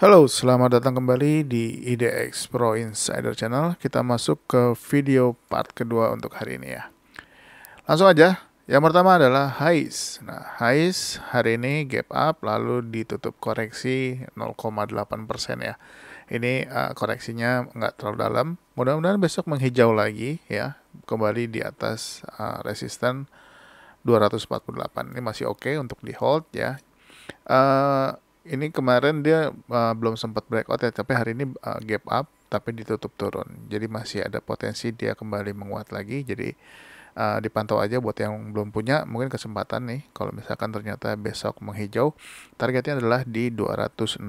Halo, selamat datang kembali di IDX Pro Insider Channel. Kita masuk ke video part kedua untuk hari ini ya. Langsung aja. Yang pertama adalah highs. Nah, highs hari ini gap up lalu ditutup koreksi 0,8% ya. Ini uh, koreksinya nggak terlalu dalam. Mudah-mudahan besok menghijau lagi ya, kembali di atas uh, resisten 248. Ini masih oke okay untuk di hold ya. Uh, ini kemarin dia uh, belum sempat breakout ya, tapi hari ini uh, gap up tapi ditutup turun. Jadi masih ada potensi dia kembali menguat lagi. Jadi uh, dipantau aja buat yang belum punya mungkin kesempatan nih kalau misalkan ternyata besok menghijau. Targetnya adalah di 266.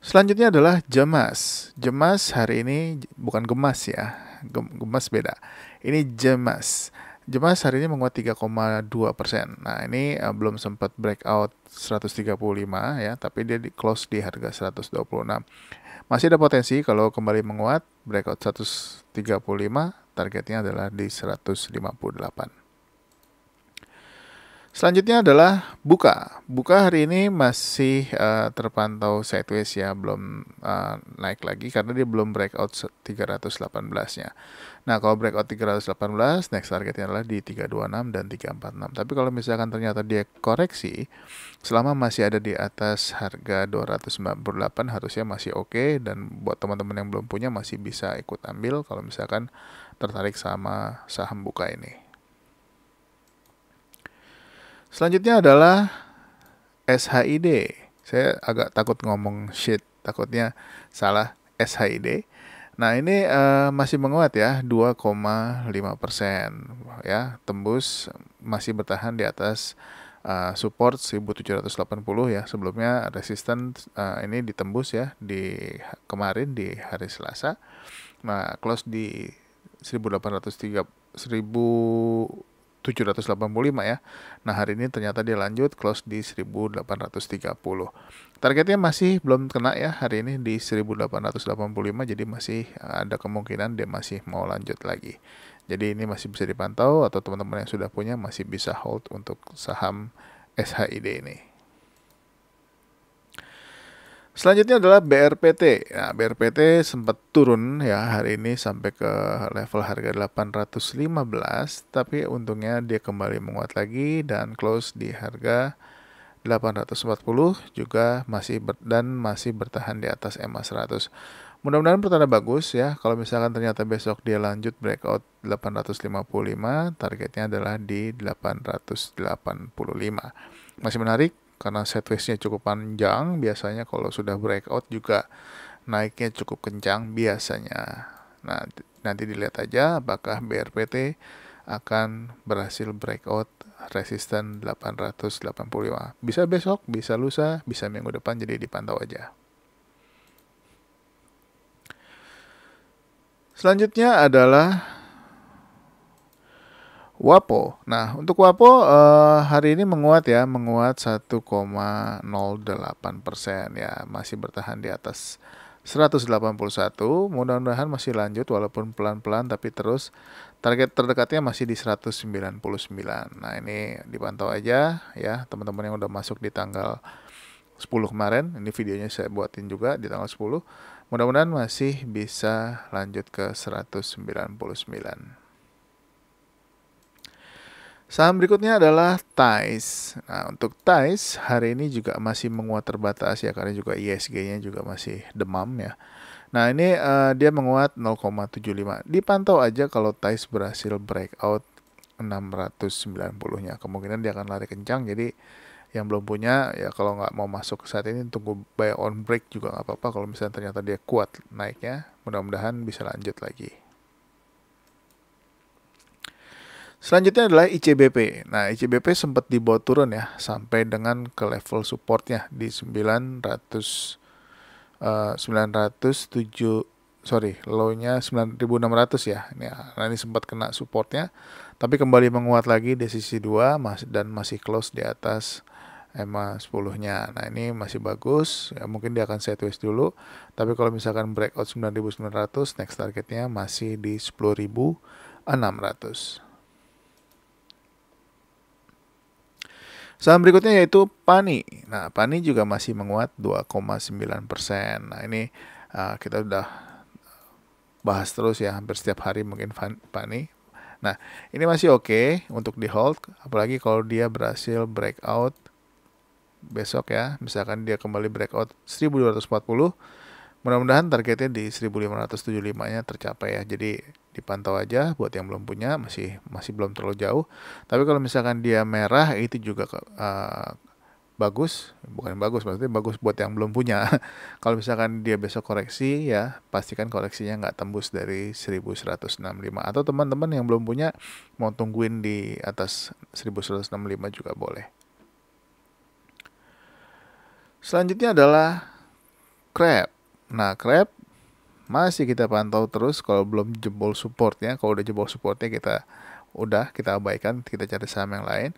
Selanjutnya adalah Jemas. Jemas hari ini bukan gemas ya. Gemas beda. Ini Jemas. Jemas Jemaah hari ini menguat 3,2 persen. Nah ini uh, belum sempat breakout 135 ya, tapi dia di close di harga 126. Masih ada potensi kalau kembali menguat breakout 135, targetnya adalah di 158. Selanjutnya adalah buka. Buka hari ini masih uh, terpantau sideways ya, belum uh, naik lagi karena dia belum breakout 318-nya. Nah, kalau breakout 318, next targetnya adalah di 326 dan 346. Tapi kalau misalkan ternyata dia koreksi, selama masih ada di atas harga 298 harusnya masih oke okay, dan buat teman-teman yang belum punya masih bisa ikut ambil kalau misalkan tertarik sama saham buka ini. Selanjutnya adalah SHID. Saya agak takut ngomong shit, takutnya salah SHID. Nah ini uh, masih menguat ya 2,5 persen ya tembus masih bertahan di atas uh, support 1780 ya sebelumnya resisten uh, ini ditembus ya di kemarin di hari Selasa. Nah close di 1830 1000 785 ya. Nah, hari ini ternyata dia lanjut close di 1830. Targetnya masih belum kena ya hari ini di 1885 jadi masih eh, ada kemungkinan dia masih mau lanjut lagi. Jadi ini masih bisa dipantau atau teman-teman yang sudah punya masih bisa hold untuk saham SHID ini. Selanjutnya adalah BRPT. Ya, BRPT sempat turun ya hari ini sampai ke level harga 815, tapi untungnya dia kembali menguat lagi dan close di harga 840 juga masih ber, dan masih bertahan di atas e MA 100. Mudah-mudahan pertanda bagus ya. Kalau misalkan ternyata besok dia lanjut breakout 855, targetnya adalah di 885. Masih menarik, karena set phase-nya cukup panjang biasanya kalau sudah breakout juga naiknya cukup kencang biasanya nah nanti dilihat aja apakah BRPT akan berhasil breakout resisten 885 bisa besok bisa lusa bisa minggu depan jadi dipantau aja selanjutnya adalah WAPO. Nah, untuk WAPO eh, hari ini menguat ya, menguat 1,08 persen ya, masih bertahan di atas 181. Mudah-mudahan masih lanjut walaupun pelan-pelan tapi terus target terdekatnya masih di 199. Nah, ini dipantau aja ya teman-teman yang udah masuk di tanggal 10 kemarin. Ini videonya saya buatin juga di tanggal 10. Mudah-mudahan masih bisa lanjut ke 199. Saham berikutnya adalah Tais. Nah, untuk Tais hari ini juga masih menguat terbatas ya karena juga ISG-nya e juga masih demam ya. Nah, ini uh, dia menguat 0,75. Dipantau aja kalau Tais berhasil breakout 690-nya. Kemungkinan dia akan lari kencang jadi yang belum punya ya kalau nggak mau masuk saat ini tunggu buy on break juga nggak apa-apa kalau misalnya ternyata dia kuat naiknya mudah-mudahan bisa lanjut lagi. Selanjutnya adalah ICBP. Nah, ICBP sempat dibawa turun ya sampai dengan ke level supportnya di 900 uh, 907 sorry, low-nya 9600 ya. Nah, ini sempat kena supportnya tapi kembali menguat lagi di sisi 2 dan masih close di atas EMA 10-nya. Nah, ini masih bagus. Ya, mungkin dia akan sideways dulu. Tapi kalau misalkan breakout 9900, next targetnya masih di 10600. Saham berikutnya yaitu Pani. Nah, Pani juga masih menguat 2,9 persen. Nah, ini uh, kita sudah eh, bahas terus ya hampir setiap hari mungkin Pani. Nah, ini masih oke okay untuk di hold, apalagi kalau dia berhasil breakout besok ya, misalkan dia kembali breakout 1240 mudah-mudahan targetnya di 1575 nya tercapai ya jadi dipantau aja buat yang belum punya masih masih belum terlalu jauh tapi kalau misalkan dia merah itu juga uh, bagus bukan bagus maksudnya bagus buat yang belum punya kalau misalkan dia besok koreksi ya pastikan koreksinya nggak tembus dari 1165 atau teman-teman yang belum punya mau tungguin di atas 1165 juga boleh selanjutnya adalah crab Nah, Crab masih kita pantau terus kalau belum jebol supportnya. Kalau udah jebol supportnya kita udah kita abaikan, kita cari saham yang lain.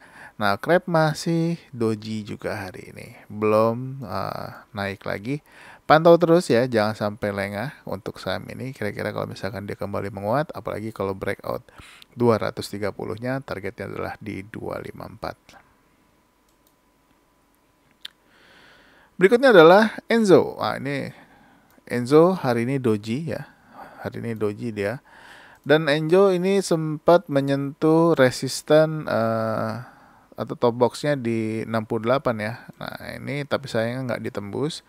Nah, Crab masih doji juga hari ini. Belum uh, naik lagi. Pantau terus ya, jangan sampai lengah untuk saham ini. Kira-kira kalau misalkan dia kembali menguat, apalagi kalau breakout 230-nya, targetnya adalah di 254. Berikutnya adalah Enzo. Wah, ini Enzo hari ini doji ya. Hari ini doji dia. Dan Enzo ini sempat menyentuh resisten uh, atau top boxnya di 68 ya. Nah ini tapi sayangnya nggak ditembus.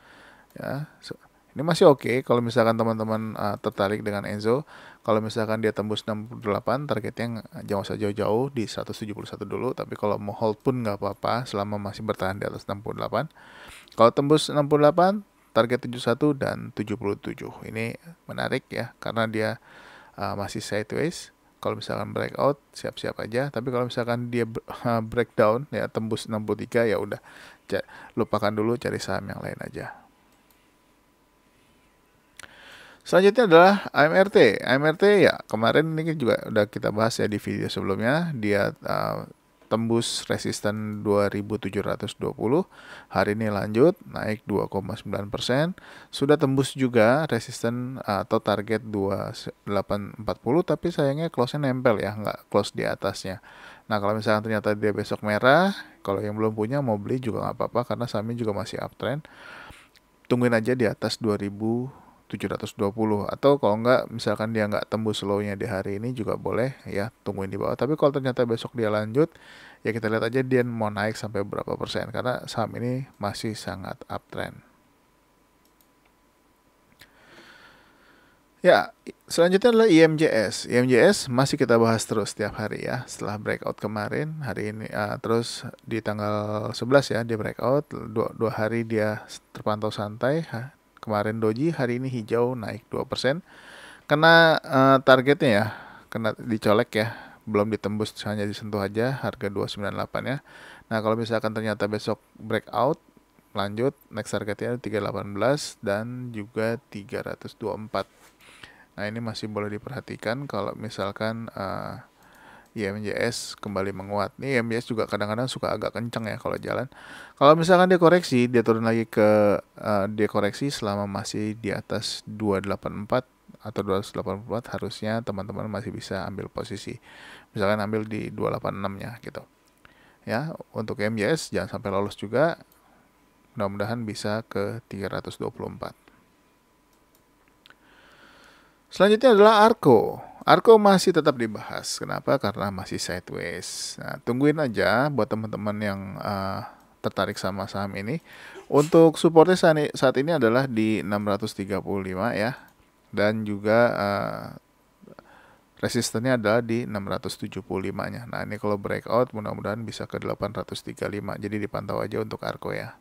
Ya. So, Ini masih oke okay kalau misalkan teman-teman uh, tertarik dengan Enzo. Kalau misalkan dia tembus 68 targetnya jangan usah jauh-jauh di 171 dulu. Tapi kalau mau hold pun nggak apa-apa selama masih bertahan di atas 68. Kalau tembus 68 target 71 dan 77. Ini menarik ya karena dia uh, masih sideways. Kalau misalkan breakout siap-siap aja, tapi kalau misalkan dia uh, breakdown ya tembus 63 ya udah lupakan dulu cari saham yang lain aja. Selanjutnya adalah AMRT. AMRT ya kemarin ini juga udah kita bahas ya di video sebelumnya. Dia uh, tembus resisten 2720 hari ini lanjut naik 2,9 persen sudah tembus juga resisten eh, atau target 2840 tapi sayangnya close nya nempel ya nggak close di atasnya nah kalau misalkan ternyata dia besok merah kalau yang belum punya mau beli juga nggak apa-apa karena sahamnya juga masih uptrend tungguin aja di atas 2000 720 atau kalau enggak misalkan dia enggak tembus low-nya di hari ini juga boleh ya tungguin di bawah tapi kalau ternyata besok dia lanjut ya kita lihat aja dia mau naik sampai berapa persen karena saham ini masih sangat uptrend Ya, selanjutnya adalah IMJS. IMJS masih kita bahas terus setiap hari ya. Setelah breakout kemarin, hari ini uh, terus di tanggal 11 ya dia breakout, dua, dua hari dia terpantau santai, kemarin doji hari ini hijau naik 2% kena uh, targetnya ya kena dicolek ya belum ditembus hanya disentuh aja harga 298 ya nah kalau misalkan ternyata besok breakout lanjut next targetnya 318 dan juga 324 nah ini masih boleh diperhatikan kalau misalkan uh, IMJS iya, kembali menguat. Ini IMJS juga kadang-kadang suka agak kencang ya kalau jalan. Kalau misalkan dia koreksi, dia turun lagi ke uh, eh, dia koreksi selama masih di atas 284 atau 284 harusnya teman-teman masih bisa ambil posisi. Misalkan ambil di 286-nya gitu. Ya, untuk IMJS jangan sampai lolos juga. Mudah-mudahan bisa ke 324. Selanjutnya adalah ARCO. Arko masih tetap dibahas. Kenapa? Karena masih sideways. Nah, tungguin aja buat teman-teman yang uh, tertarik sama saham ini. Untuk supportnya saat ini adalah di 635 ya. Dan juga uh, resistennya adalah di 675-nya. Nah, ini kalau breakout mudah-mudahan bisa ke 835. Jadi dipantau aja untuk Arko ya.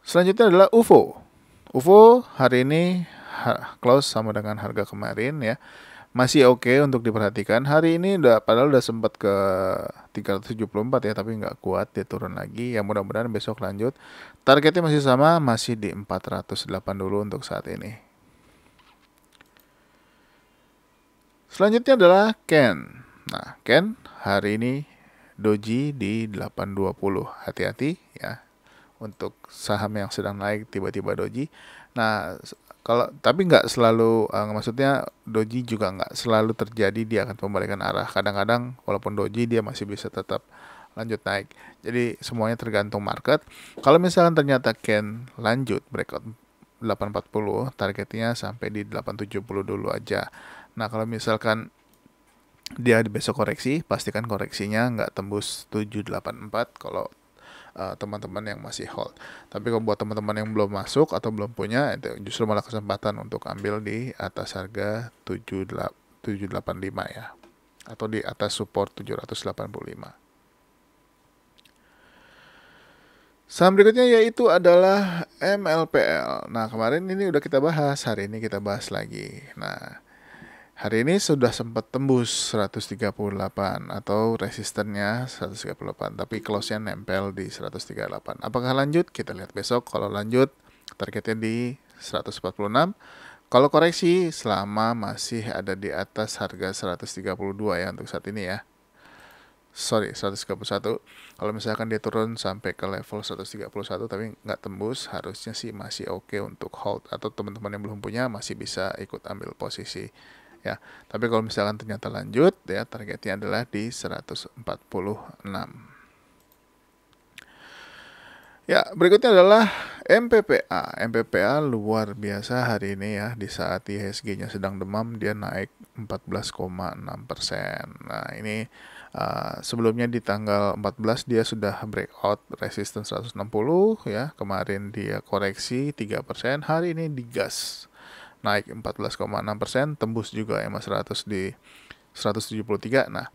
Selanjutnya adalah UFO. UFO hari ini close sama dengan harga kemarin ya masih oke okay untuk diperhatikan. Hari ini udah padahal udah sempat ke 374 ya, tapi nggak kuat dia turun lagi. Ya mudah-mudahan besok lanjut. Targetnya masih sama, masih di 408 dulu untuk saat ini. Selanjutnya adalah Ken. Nah, Ken hari ini doji di 820. Hati-hati ya untuk saham yang sedang naik tiba-tiba doji. Nah, kalau tapi nggak selalu uh, maksudnya doji juga nggak selalu terjadi dia akan pembalikan arah kadang-kadang walaupun doji dia masih bisa tetap lanjut naik jadi semuanya tergantung market kalau misalkan ternyata Ken lanjut breakout 840 targetnya sampai di 870 dulu aja nah kalau misalkan dia besok koreksi pastikan koreksinya nggak tembus 784 kalau Eh, teman-teman uh, yang masih hold. Tapi kalau buat teman-teman yang belum masuk atau belum punya itu justru malah kesempatan untuk ambil di atas harga 785 ya atau di atas support 785. Saham berikutnya yaitu adalah MLPL. Nah, kemarin ini udah kita bahas, hari ini kita bahas lagi. Nah, Hari ini sudah sempat tembus 138 atau resistennya 138, tapi close-nya nempel di 138. Apakah lanjut? Kita lihat besok. Kalau lanjut, targetnya di 146. Kalau koreksi, selama masih ada di atas harga 132 ya untuk saat ini ya. Sorry, 131. Kalau misalkan dia turun sampai ke level 131 tapi nggak tembus, harusnya sih masih oke okay untuk hold. Atau teman-teman yang belum punya masih bisa ikut ambil posisi ya. Tapi kalau misalkan ternyata lanjut ya targetnya adalah di 146. Ya, berikutnya adalah MPPA. MPPA luar biasa hari ini ya, di saat IHSG-nya sedang demam, dia naik 14,6 persen. Nah, ini uh, sebelumnya di tanggal 14 dia sudah breakout resistance 160 ya, kemarin dia koreksi 3 persen, hari ini digas naik 14,6 persen, tembus juga EMA ya, 100 di 173. Nah,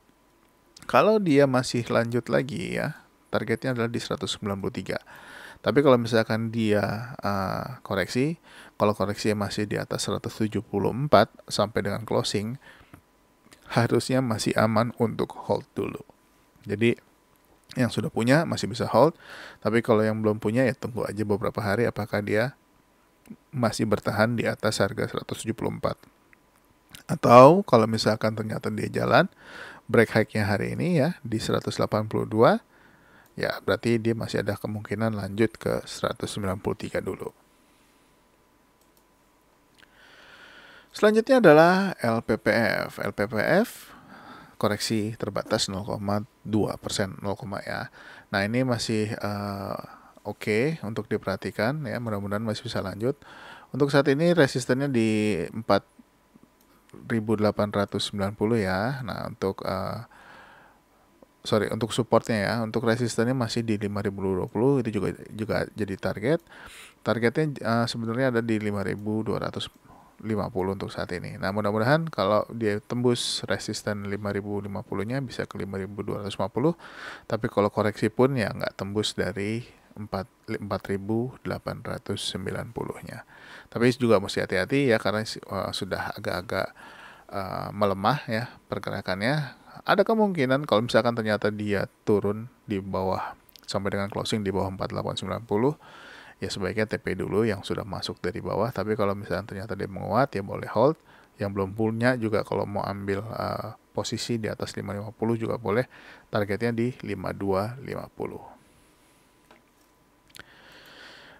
kalau dia masih lanjut lagi ya, targetnya adalah di 193. Tapi kalau misalkan dia uh, koreksi, kalau koreksi masih di atas 174 sampai dengan closing, harusnya masih aman untuk hold dulu. Jadi yang sudah punya masih bisa hold, tapi kalau yang belum punya ya tunggu aja beberapa hari apakah dia masih bertahan di atas harga 174. Atau kalau misalkan ternyata dia jalan, break high-nya hari ini ya di 182, ya berarti dia masih ada kemungkinan lanjut ke 193 dulu. Selanjutnya adalah LPPF. LPPF koreksi terbatas 0,2 persen, 0, ya. Nah ini masih uh, oke okay untuk diperhatikan ya mudah-mudahan masih bisa lanjut untuk saat ini resistennya di 4890 ya nah untuk uh, sorry untuk supportnya ya untuk resistennya masih di 5020 itu juga juga jadi target targetnya uh, sebenarnya ada di 5200 50 untuk saat ini. Nah, mudah-mudahan kalau dia tembus resisten 5050-nya bisa ke 5250. Tapi kalau koreksi pun ya nggak tembus dari 4.890-nya. Tapi juga mesti hati-hati ya karena uh, sudah agak-agak uh, melemah ya pergerakannya. Ada kemungkinan kalau misalkan ternyata dia turun di bawah sampai dengan closing di bawah 4890 ya sebaiknya TP dulu yang sudah masuk dari bawah tapi kalau misalkan ternyata dia menguat ya boleh hold yang belum punya juga kalau mau ambil uh, posisi di atas 550 juga boleh targetnya di 5250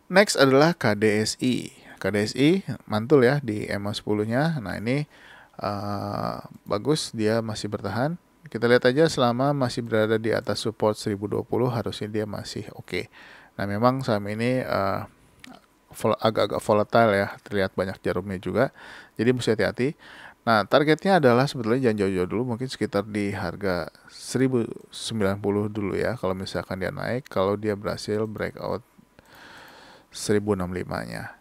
Next adalah KDSI. KDSI mantul ya di MA 10 nya Nah, ini uh, bagus dia masih bertahan. Kita lihat aja selama masih berada di atas support 1020 harusnya dia masih oke. Okay. Nah, memang saham ini agak eh, agak-agak volatile ya, terlihat banyak jarumnya juga. Jadi mesti hati-hati. Nah, targetnya adalah sebetulnya jangan jauh-jauh dulu, mungkin sekitar di harga 1090 dulu ya, kalau misalkan dia naik, kalau dia berhasil breakout 1065-nya.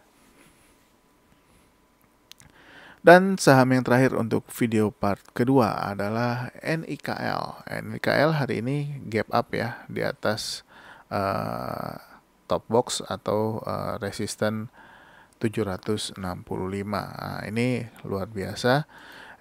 Dan saham yang terakhir untuk video part kedua adalah NIKL. NIKL hari ini gap up ya di atas uh, top box atau uh, resisten 765. Nah, ini luar biasa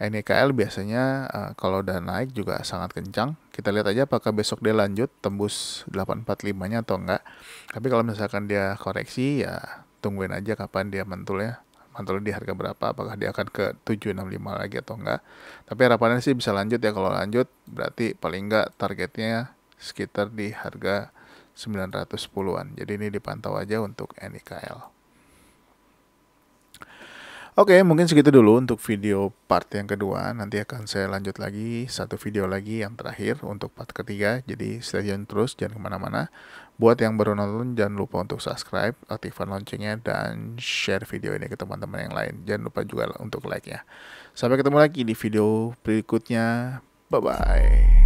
NIKL e biasanya uh, kalau udah naik juga sangat kencang. Kita lihat aja apakah besok dia lanjut tembus 845-nya atau enggak. Tapi kalau misalkan dia koreksi ya tungguin aja kapan dia mentulnya. Mantul di harga berapa, apakah dia akan ke 765 lagi atau enggak. Tapi harapannya sih bisa lanjut ya. Kalau lanjut berarti paling enggak targetnya sekitar di harga 910-an. Jadi ini dipantau aja untuk NIKL. E Oke, mungkin segitu dulu untuk video part yang kedua. Nanti akan saya lanjut lagi satu video lagi yang terakhir untuk part ketiga. Jadi stay tune terus, jangan kemana-mana. Buat yang baru nonton, jangan lupa untuk subscribe, aktifkan loncengnya, dan share video ini ke teman-teman yang lain. Jangan lupa juga untuk like ya Sampai ketemu lagi di video berikutnya. Bye-bye.